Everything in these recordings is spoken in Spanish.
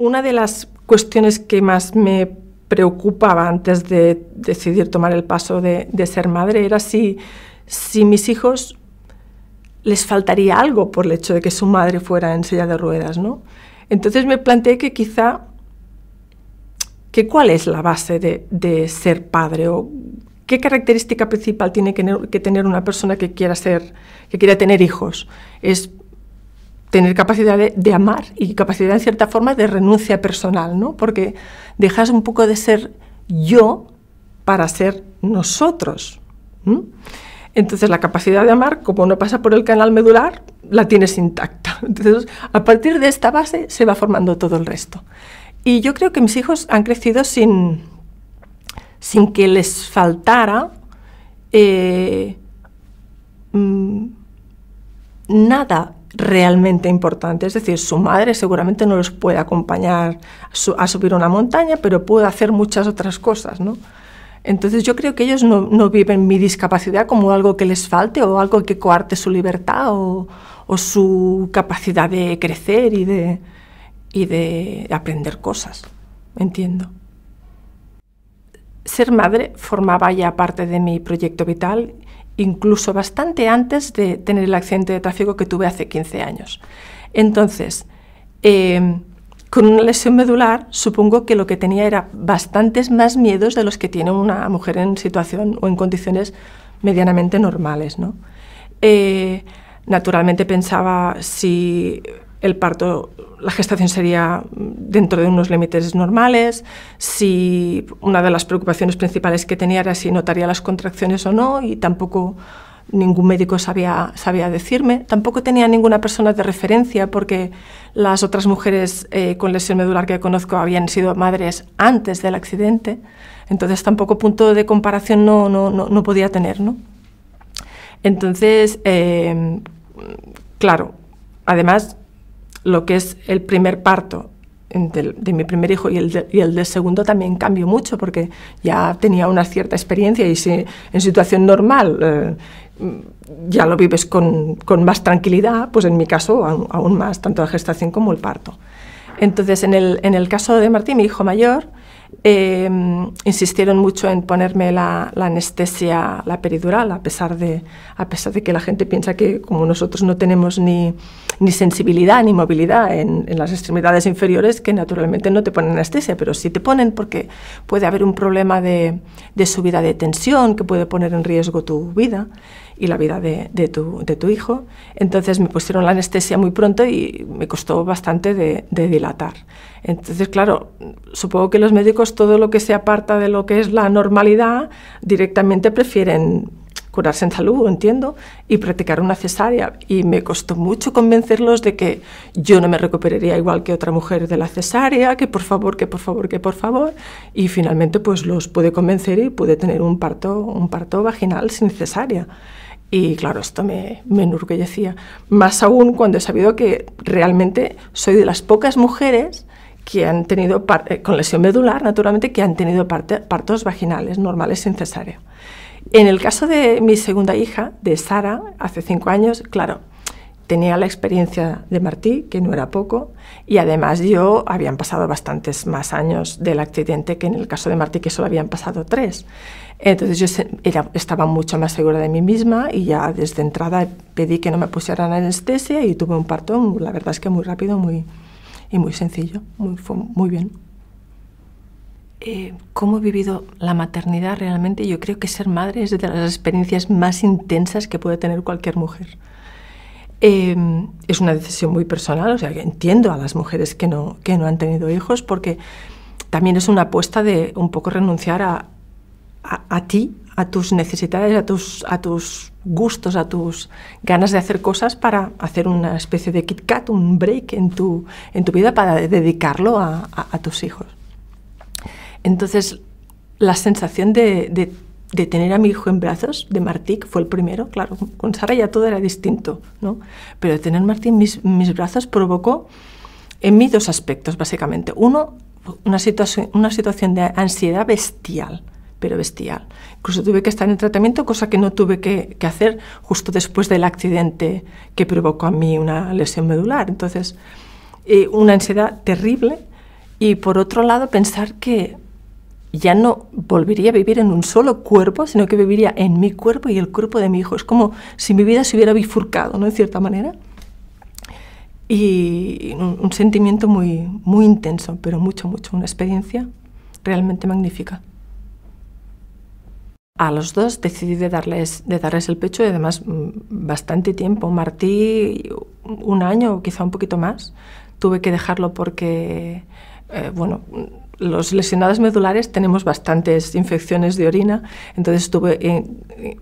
Una de las cuestiones que más me preocupaba antes de decidir tomar el paso de, ser madre era si, si mis hijos les faltaría algo por el hecho de que su madre fuera en silla de ruedas, ¿no? Entonces me planteé que quizá, que cuál es la base de, ser padre o qué característica principal tiene que tener, una persona que quiera ser, que quiera tener hijos. Es tener capacidad de, amar y capacidad, en cierta forma, de renuncia personal, ¿no? Porque dejas un poco de ser yo para ser nosotros. Entonces, la capacidad de amar, como no pasa por el canal medular, la tienes intacta. Entonces, a partir de esta base se va formando todo el resto. Y yo creo que mis hijos han crecido sin, sin que les faltara eh, mm, nada realmente importante. Es decir, su madre seguramente no los puede acompañar a subir una montaña, pero puede hacer muchas otras cosas, ¿no? Entonces yo creo que ellos no, viven mi discapacidad como algo que les falte o algo que coarte su libertad o, su capacidad de crecer y de, y de aprender cosas. Entiendo. Ser madre formaba ya parte de mi proyecto vital incluso bastante antes de tener el accidente de tráfico que tuve hace 15 años. Entonces, em, con una lesión medular, supongo que lo que tenía era bastantes más miedos de los que tiene una mujer en situación o en condiciones medianamente normales. Eh, naturalmente pensaba si el parto, la gestación sería dentro de unos límites normales, si una de las preocupaciones principales que tenía era si notaría las contracciones o no y tampoco ningún médico sabía, sabía decirme. Tampoco tenía ninguna persona de referencia porque las otras mujeres eh, con lesión medular que conozco habían sido madres antes del accidente, entonces tampoco punto de comparación no, no, no, podía tener. ¿no? Entonces, eh, claro, además lo que es el primer parto de, mi primer hijo y el, del segundo también cambió mucho porque ya tenía una cierta experiencia y si en situación normal eh, ya lo vives con, con, más tranquilidad, pues en mi caso aún, más, tanto la gestación como el parto. Entonces, en el, en el caso de Martín, mi hijo mayor, em, insistieron mucho en ponerme la, la, anestesia, la peridural, a pesar, de, a pesar de que la gente piensa que como nosotros no tenemos ni ni sensibilidad ni movilidad en, las extremidades inferiores que naturalmente no te ponen anestesia, pero sí te ponen porque puede haber un problema de, subida de tensión que puede poner en riesgo tu vida y la vida de, tu, hijo. Entonces me pusieron la anestesia muy pronto y me costó bastante de, dilatar. Entonces, claro, supongo que los médicos todo lo que se aparta de lo que es la normalidad directamente prefieren curarse en salud, entiendo, y practicar una cesárea. Y me costó mucho convencerlos de que yo no me recuperaría igual que otra mujer de la cesárea, que por favor, que por favor, que por favor. Y finalmente pues los pude convencer y pude tener un parto, un parto vaginal sin cesárea. Y claro, esto me, me enorgullecía. Más aún cuando he sabido que realmente soy de las pocas mujeres que han tenido, eh, con lesión medular naturalmente, que han tenido partos vaginales normales sin cesárea. En el caso de mi segunda hija, de Sara, hace cinco años, claro, tenía la experiencia de Martí, que no era poco, y además yo habían pasado bastantes más años del accidente que en el caso de Martí, que solo habían pasado tres. Entonces yo estaba mucho más segura de mí misma y ya desde entrada pedí que no me pusieran anestesia y tuve un parto, la verdad es que muy rápido muy, y muy sencillo, muy bien. Eh, cómo he vivido la maternidad realmente, yo creo que ser madre es de las experiencias más intensas que puede tener cualquier mujer. Em, es una decisión muy personal, o sea, entiendo a las mujeres que no, que no han tenido hijos porque también es una apuesta de un poco renunciar a, a, ti, a tus necesidades, a tus, a tus gustos, a tus ganas de hacer cosas para hacer una especie de Kit Kat, un break en tu, en tu vida para dedicarlo a tus hijos. Entonces, la sensación de, de, tener a mi hijo en brazos, de Martí, fue el primero, claro, con Sara ya todo era distinto, ¿no? Pero de tener Martí en mis, mis brazos provocó en mí dos aspectos, básicamente. Uno, una, situación una situación de ansiedad bestial, pero bestial. Incluso tuve que estar en tratamiento, cosa que no tuve que, hacer justo después del accidente que provocó a mí una lesión medular. Entonces, eh, una ansiedad terrible. Y por otro lado, pensar que ya no volvería a vivir en un solo cuerpo, sino que viviría en mi cuerpo y el cuerpo de mi hijo. Es como si mi vida se hubiera bifurcado, ¿no? En cierta manera. Y un, sentimiento muy, muy intenso, pero mucho, mucho. Una experiencia realmente magnífica. A los dos decidí de darles, de darles el pecho y además mm, bastante tiempo. Martí un año quizá un poquito más. Tuve que dejarlo porque, eh, bueno, los lesionados medulares tenemos bastantes infecciones de orina, entonces tuve... Eh, eh,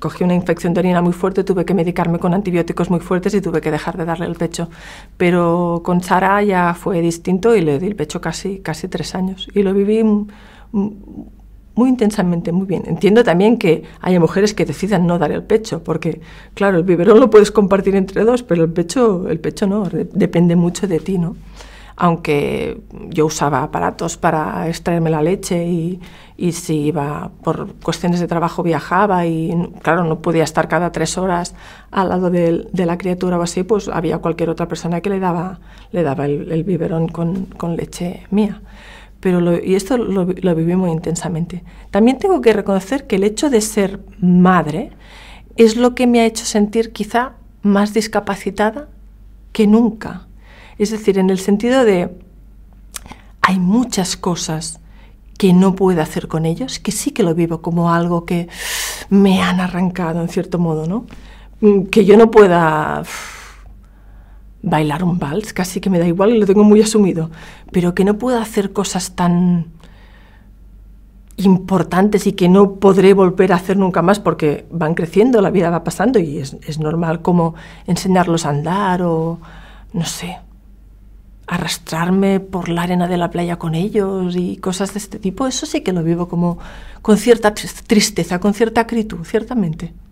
cogí una infección de orina muy fuerte, tuve que medicarme con antibióticos muy fuertes y tuve que dejar de darle el pecho. Pero con Sara ya fue distinto y le di el pecho casi, casi tres años. Y lo viví muy intensamente, muy bien. Entiendo también que haya mujeres que decidan no dar el pecho, porque claro, el biberón lo puedes compartir entre dos, pero el pecho, el pecho no, depende mucho de ti, ¿no? aunque yo usaba aparatos para extraerme la leche y, si iba por cuestiones de trabajo viajaba y claro, no podía estar cada tres horas al lado de, la criatura o así, pues había cualquier otra persona que le daba, el, biberón con, leche mía. Pero y esto lo viví muy intensamente. También tengo que reconocer que el hecho de ser madre es lo que me ha hecho sentir quizá más discapacitada que nunca es decir, en el sentido de, hay muchas cosas que no puedo hacer con ellos, que sí que lo vivo como algo que me han arrancado en cierto modo, ¿no? Mm, que yo no pueda bailar un vals, casi que me da igual, y lo tengo muy asumido, pero que no pueda hacer cosas tan importantes y que no podré volver a hacer nunca más porque van creciendo, la vida va pasando y es, es normal como enseñarlos a andar o no sé, arrastrarme por la arena de la playa con ellos y cosas de este tipo, eso sí que lo vivo como con cierta tristeza, con cierta acritud, ciertamente.